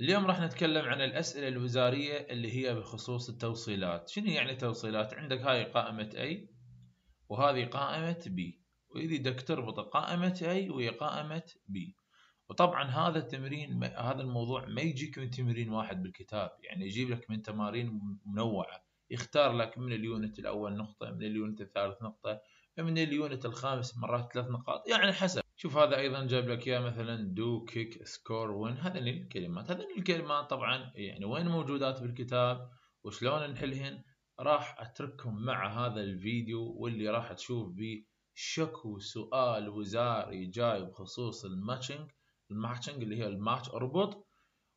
اليوم راح نتكلم عن الأسئلة الوزارية اللي هي بخصوص التوصيلات شنو يعني توصيلات عندك هاي قائمة A وهذه قائمة B ويريدك تربط قائمة A ويا قائمة B وطبعا هذا التمرين هذا الموضوع ما يجيك من تمرين واحد بالكتاب يعني يجيب لك من تمارين منوعة يختار لك من اليونت الأول نقطة من اليونت الثالث نقطة من اليونت الخامس مرات ثلاث نقاط يعني حسب شوف هذا ايضا جاب لك اياه مثلا دو كيك سكور وين هذه الكلمات هذه الكلمات طبعا يعني وين موجودات بالكتاب وشلون نحلهن راح اترككم مع هذا الفيديو واللي راح تشوف بي شك سؤال وزاري جاي بخصوص الماتشنج الماتشنج اللي هي الماتش اربط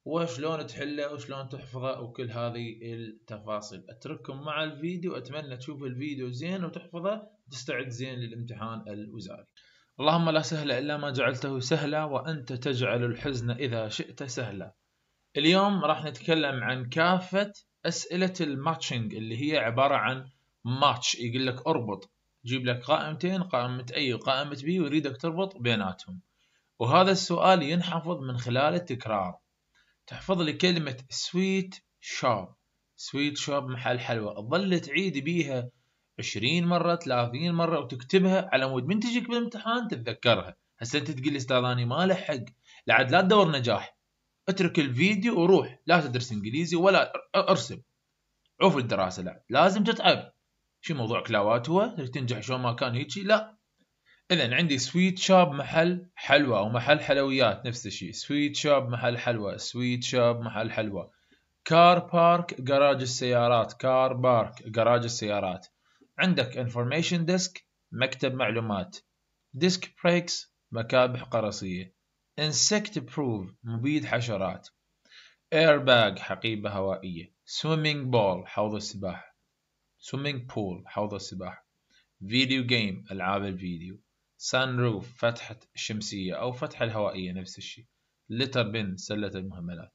وشلون تحله وشلون تحفظه وكل هذه التفاصيل اترككم مع الفيديو اتمنى تشوف الفيديو زين وتحفظه تستعد زين للامتحان الوزاري اللهم لا سهل إلا ما جعلته سهلا وأنت تجعل الحزن إذا شئت سهلا اليوم راح نتكلم عن كافة أسئلة الماتشنج اللي هي عبارة عن ماتش يقول لك اربط جيب لك قائمتين قائمة أي وقائمة بي ويريدك تربط بيناتهم وهذا السؤال ينحفظ من خلال التكرار تحفظ لي كلمة سويت شوب سويت شوب محل حلوى ظل تعيد بيها 20 مره 30 مره وتكتبها على مود من تجيك بالامتحان تتذكرها هسه انت تقول لي استاذ انا ما له حق لعد لا تدور نجاح اترك الفيديو وروح لا تدرس انجليزي ولا ارسم عوف الدراسه لا لازم تتعب شو موضوع كلاوات هو تنجح شو ما كان هيجي لا اذا عندي سويت شاب محل حلوى او محل حلويات نفس الشيء سويت شاب محل حلوى سويت شاب محل حلوى كار بارك جراج السيارات كار بارك جراج السيارات عندك information desk مكتب معلومات disk breaks مكابح قرصية insect proof مبيد حشرات airbag حقيبة هوائية swimming ball حوض السباحة swimming pool حوض السباحة فيديو جيم ألعاب الفيديو sun roof فتحة شمسية أو فتحة الهوائية نفس الشيء litter bin سلة المهملات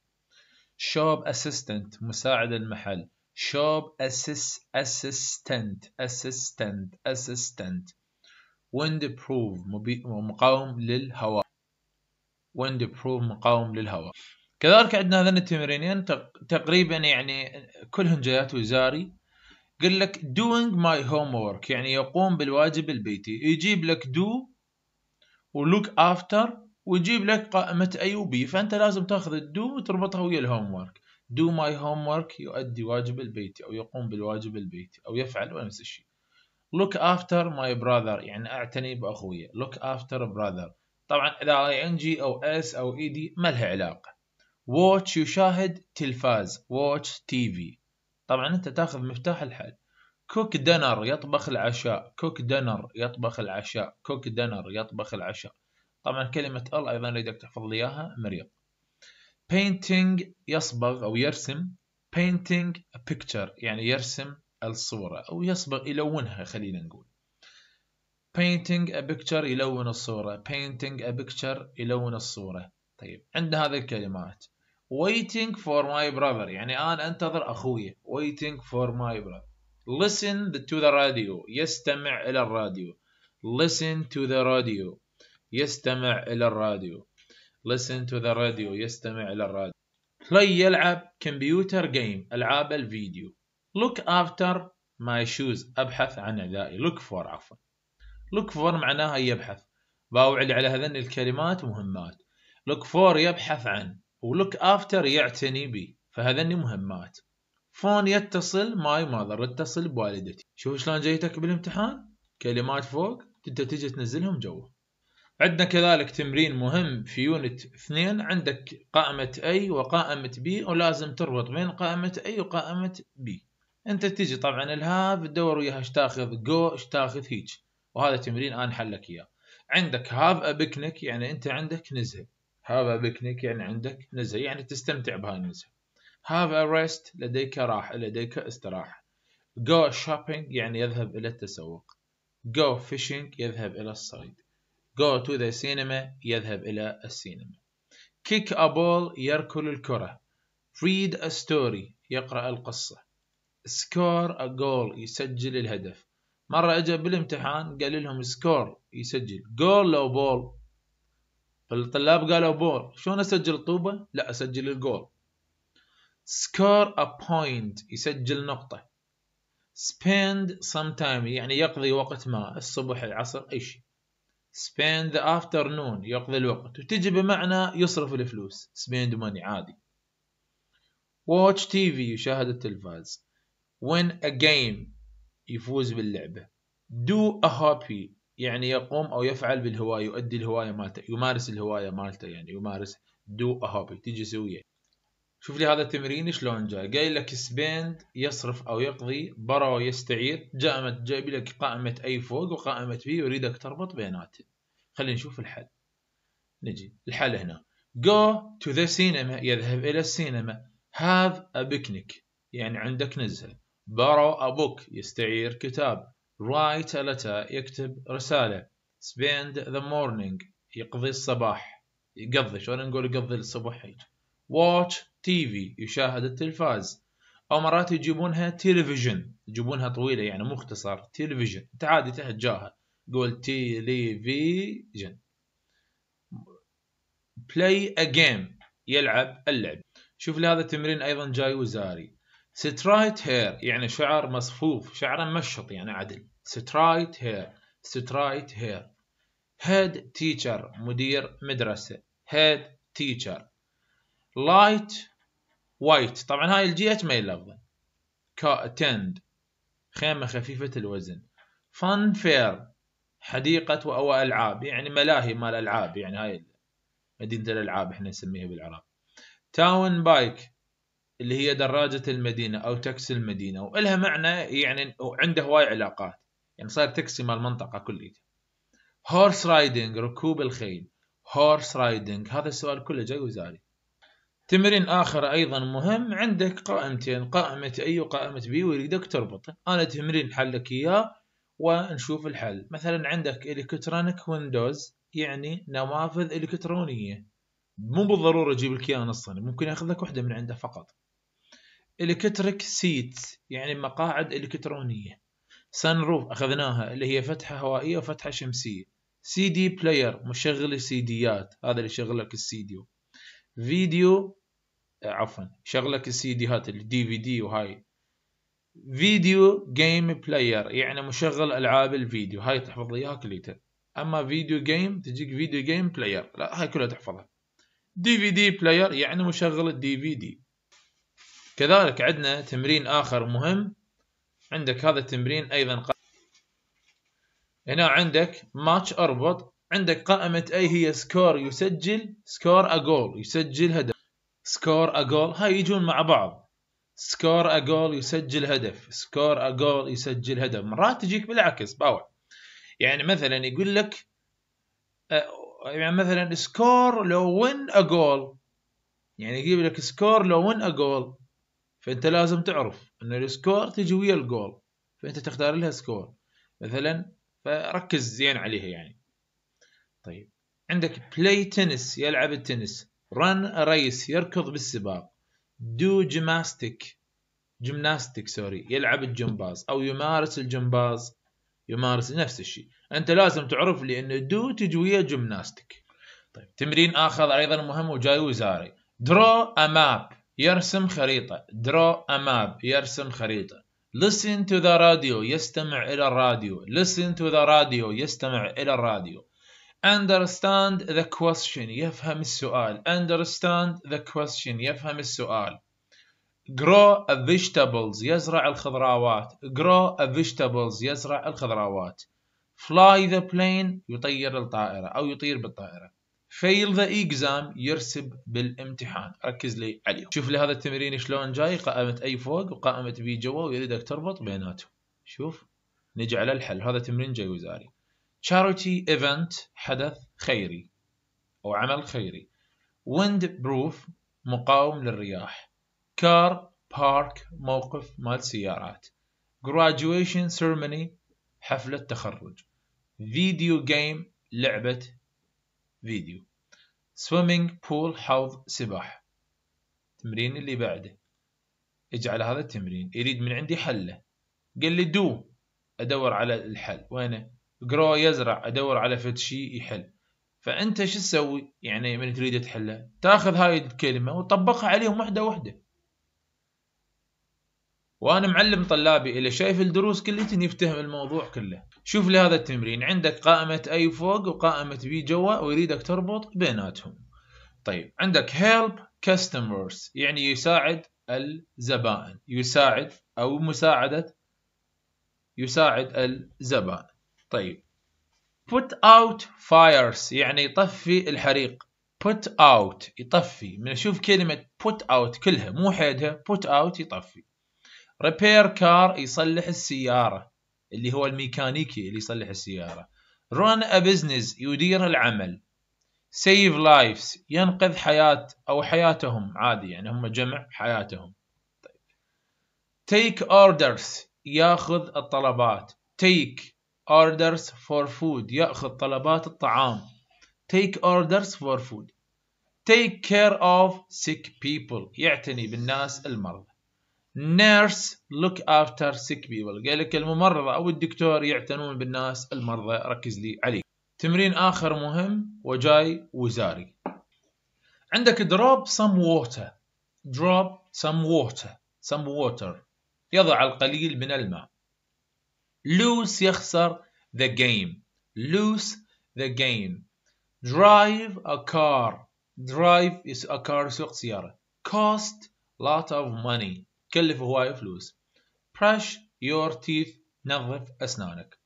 shop assistant مساعد المحل شوب اسس اسستنت اسستنت اسستنت ويند بروف مقاوم للهواء ويند بروف مقاوم للهواء كذلك عندنا هذين التمرينين تقريبا يعني كلهم جايات وزاري قل لك doing my homework يعني يقوم بالواجب البيتي يجيب لك do و look after ويجيب لك قائمة أي و B فأنت لازم تاخذ الدو وتربطها ويا الهوم do my homework يؤدي واجب البيت أو يقوم بالواجب البيتي أو يفعل نفس الشيء look after my brother يعني أعتني بأخوي look after brother طبعا إذا ing أو s أو ed ما لها علاقة watch يشاهد تلفاز watch TV طبعا أنت تاخذ مفتاح الحل cook dinner يطبخ العشاء cook dinner يطبخ العشاء cook dinner يطبخ العشاء طبعا كلمة ال أيضا أريدك تحفظ لي إياها مريض painting يصبغ أو يرسم painting a picture يعني يرسم الصورة أو يصبغ يلونها خلينا نقول painting a picture يلون الصورة painting a picture يلون الصورة طيب عند هذه الكلمات waiting for my brother يعني أنا أنتظر أخوي waiting for my brother listen to the radio يستمع إلى الراديو listen to the radio يستمع إلى الراديو listen to the radio يستمع إلى الراديو play يلعب computer game ألعاب الفيديو look after my shoes أبحث عن عذائي look for عفوا look for معناها يبحث باوعد على هذين الكلمات مهمات look for يبحث عن ولوك افتر يعتني بي فهذني مهمات فون يتصل ماي ماذر اتصل بوالدتي شوف شلون جيتك بالامتحان كلمات فوق انت تجي تنزلهم جوا عندنا كذلك تمرين مهم في يونت 2 عندك قائمة A وقائمة B ولازم تربط بين قائمة A وقائمة B انت تجي طبعا الهاف تدور وياها ايش تاخذ جو ايش تاخذ هيج وهذا تمرين انا حلك اياه عندك هاف ابيكنيك يعني انت عندك نزهه هاف ابيكنيك يعني عندك نزهه يعني تستمتع بهاي النزهه هاف ا ريست لديك راحه لديك استراحه جو شوبينج يعني يذهب الى التسوق جو فيشينج يذهب الى الصيد go to the cinema يذهب إلى السينما kick a ball يركل الكرة read a story يقرأ القصة score a goal يسجل الهدف مرة أجا بالامتحان قال لهم score يسجل goal لو بول الطلاب قالوا بول شلون أسجل طوبة؟ لا أسجل الجول score a point يسجل نقطة spend some time يعني يقضي وقت ما الصبح العصر أي شيء spend the afternoon يقضي الوقت وتجي بمعنى يصرف الفلوس spend money عادي watch TV يشاهد التلفاز win a game يفوز باللعبة do a hobby يعني يقوم أو يفعل بالهواية يؤدي الهواية مالته يمارس الهواية مالته يعني يمارس do a hobby تجي سويه شوف لي هذا التمرين شلون جاء قايل لك سبيند يصرف او يقضي برا ويستعير جامد جايب لك قائمه اي فوق وقائمه بي يريدك تربط بيناتهم خلينا نشوف الحل نجي الحل هنا go to the cinema يذهب الى السينما have a picnic يعني عندك نزهه borrow a book يستعير كتاب write a letter يكتب رساله spend the morning يقضي الصباح يقضي شلون نقول يقضي الصبح هيك watch تي في يشاهد التلفاز او مرات يجيبونها تلفزيون يجيبونها طويله يعني مختصر تلفزيون انت عادي تحجاها قول تلفزيون بلاي ا جيم يلعب اللعب شوف لي هذا التمرين ايضا جاي وزاري سترايت هير يعني شعر مصفوف شعر مشط يعني عدل سترايت هير سترايت هير هيد تيشر مدير مدرسة هيد تيشر لايت وايت طبعا هاي الجي ما تميل الافضل تند خيمه خفيفه الوزن فان فير حديقه او العاب يعني ملاهي مال العاب يعني هاي مدينه الالعاب احنا نسميها بالعراق تاون بايك اللي هي دراجة المدينة أو تاكسي المدينة وإلها معنى يعني وعنده هواي علاقات يعني صار تاكسي مال المنطقة كلية هورس رايدنج ركوب الخيل هورس رايدنج هذا السؤال كله جاي وزاري تمرين آخر أيضا مهم عندك قائمتين قائمة أي وقائمة بي ويريدك تربطه أنا تمرين حلك إياه ونشوف الحل مثلا عندك إلكترونيك ويندوز يعني نوافذ إلكترونية مو بالضرورة أجيب لك إياها نصا ممكن أخذ لك واحدة من عنده فقط إلكتريك سيت يعني مقاعد إلكترونية سان روف أخذناها اللي هي فتحة هوائية وفتحة شمسية سي دي بلاير مشغل سيديات هذا اللي يشغل لك السيديو فيديو آه، عفوا شغلك هات الدي في دي وهاي فيديو جيم بلاير يعني مشغل العاب الفيديو هاي تحفظ اياها كليته اما فيديو جيم تجيك فيديو جيم بلاير لا هاي كلها تحفظها دي في دي بلاير يعني مشغل الدي في دي كذلك عندنا تمرين اخر مهم عندك هذا التمرين ايضا هنا عندك ماتش اربط عندك قائمة أي هي سكور يسجل سكور أجول يسجل هدف سكور أجول هاي يجون مع بعض سكور أجول يسجل هدف سكور أجول يسجل هدف مرات تجيك بالعكس باوع يعني مثلا يقول لك آه، يعني مثلا سكور لو وين أجول يعني يجيب لك سكور لو وين أجول فأنت لازم تعرف أن السكور تجي ويا الجول فأنت تختار لها سكور مثلا فركز زين عليها يعني طيب عندك بلاي تنس يلعب التنس رن ريس يركض بالسباق دو جيماستيك جيمناستيك سوري يلعب الجمباز او يمارس الجمباز يمارس نفس الشيء انت لازم تعرف لي ان دو تجويه جمناستيك طيب تمرين اخر ايضا مهم وجاي وزاري درو اماب يرسم خريطه درو اماب يرسم خريطه listen to the radio يستمع الى الراديو listen to the radio يستمع الى الراديو understand the question يفهم السؤال understand the question يفهم السؤال grow a vegetables يزرع الخضراوات grow a vegetables يزرع الخضروات fly the plane يطير الطائرة أو يطير بالطائرة fail the exam يرسب بالامتحان ركز لي عليهم شوف لي هذا التمرين شلون جاي قائمة أي فوق وقائمة بي جوا ويريدك تربط بيناتهم شوف نجي على الحل هذا تمرين جاي وزاري charity event حدث خيري او عمل خيري wind proof مقاوم للرياح car park موقف مال سيارات graduation ceremony حفلة تخرج video game لعبة فيديو swimming pool حوض سباحة التمرين اللي بعده اجعل هذا التمرين يريد من عندي حله قال لي دو ادور على الحل وينه جرو يزرع ادور على فد شيء يحل فانت شو تسوي يعني من تريد تحله تاخذ هاي الكلمه وتطبقها عليهم وحده وحده وانا معلم طلابي اللي شايف الدروس كلتن يفتهم الموضوع كله شوف لي هذا التمرين عندك قائمة اي فوق وقائمة بي جوا ويريدك تربط بيناتهم طيب عندك help customers يعني يساعد الزبائن يساعد او مساعدة يساعد الزبائن طيب put out fires يعني يطفي الحريق put out يطفي من اشوف كلمة put out كلها مو حيدها put out يطفي repair car يصلح السيارة اللي هو الميكانيكي اللي يصلح السيارة run a business يدير العمل save lives ينقذ حياة أو حياتهم عادي يعني هم جمع حياتهم طيب. take orders ياخذ الطلبات take orders for food يأخذ طلبات الطعام take orders for food take care of sick people يعتني بالناس المرضى nurse look after sick people قال لك الممرضة أو الدكتور يعتنون بالناس المرضى ركز لي عليه تمرين آخر مهم وجاي وزاري عندك drop some water drop some water some water يضع القليل من الماء لوس يخسر the game lose the game drive a car drive is a car سوق سيارة cost lot of money كلف هواي فلوس brush your teeth نظف أسنانك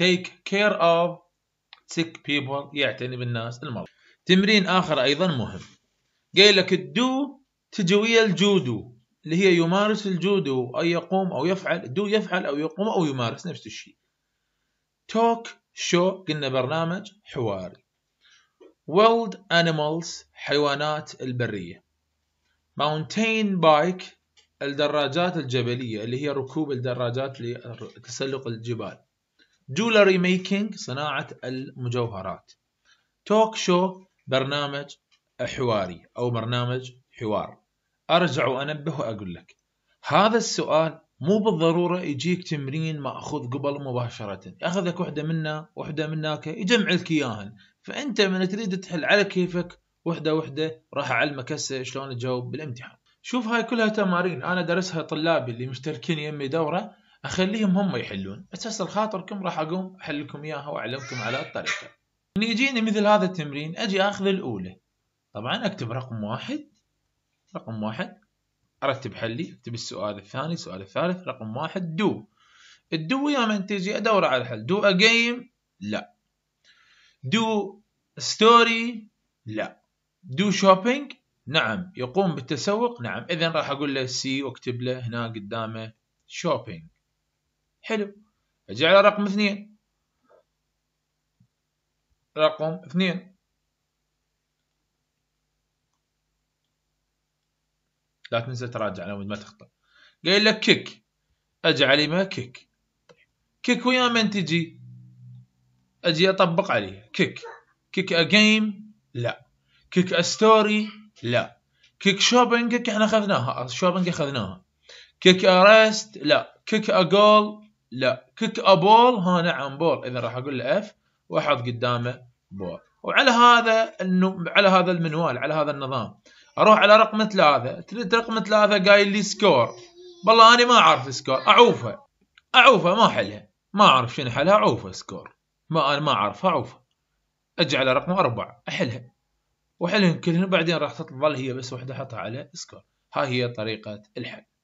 take care of sick people يعتني بالناس المرضى تمرين آخر أيضا مهم قيل لك الدو تجوية الجودو اللي هي يمارس الجودو أي يقوم أو يفعل دو يفعل أو يقوم أو يمارس نفس الشيء توك شو قلنا برنامج حواري wild animals حيوانات البرية mountain bike الدراجات الجبلية اللي هي ركوب الدراجات لتسلق الجبال jewelry making صناعة المجوهرات توك شو برنامج حواري أو برنامج حوار ارجع وانبه واقول لك هذا السؤال مو بالضروره يجيك تمرين ماخوذ قبل مباشره ياخذك وحده منا وحده مناك يجمع لك اياهن فانت من تريد تحل على كيفك وحده وحده راح اعلمك هسه شلون تجاوب بالامتحان شوف هاي كلها تمارين انا درسها طلابي اللي مشتركين يمي دوره اخليهم هم يحلون اساس الخاطركم راح اقوم أحلكم اياها واعلمكم على الطريقه. من يجيني مثل هذا التمرين اجي اخذ الاولى طبعا اكتب رقم واحد رقم واحد ارتب حلي اكتب السؤال الثاني السؤال الثالث رقم واحد دو الدو يا من تجي ادور على الحل دو جيم لا دو ستوري لا دو شوبينج نعم يقوم بالتسوق نعم اذا راح اقول له سي واكتب له هنا قدامه شوبينج حلو اجي على رقم اثنين رقم اثنين لا تنسى تراجع لو ما تخطا قايل لك كيك اجي عليه ما كيك كيك ويا من تجي اجي اطبق عليه كيك كيك ا جيم لا كيك ا ستوري لا كيك شوبينج كيك احنا اخذناها شوبينج اخذناها كيك ا ريست لا كيك ا جول لا كيك ا بول ها نعم بول اذا راح اقول له اف واحط قدامه بول وعلى هذا انه على هذا المنوال على هذا النظام اروح على رقم ثلاثة تريد رقم ثلاثة قايل لي سكور والله انا ما اعرف سكور اعوفه اعوفه ما حلها ما اعرف شنو حلها اعوفه سكور ما انا ما اعرف اعوفه على رقم أربعة احلها واحلهم كلهن بعدين راح تظل هي بس وحده احطها على سكور هاي هي طريقة الحل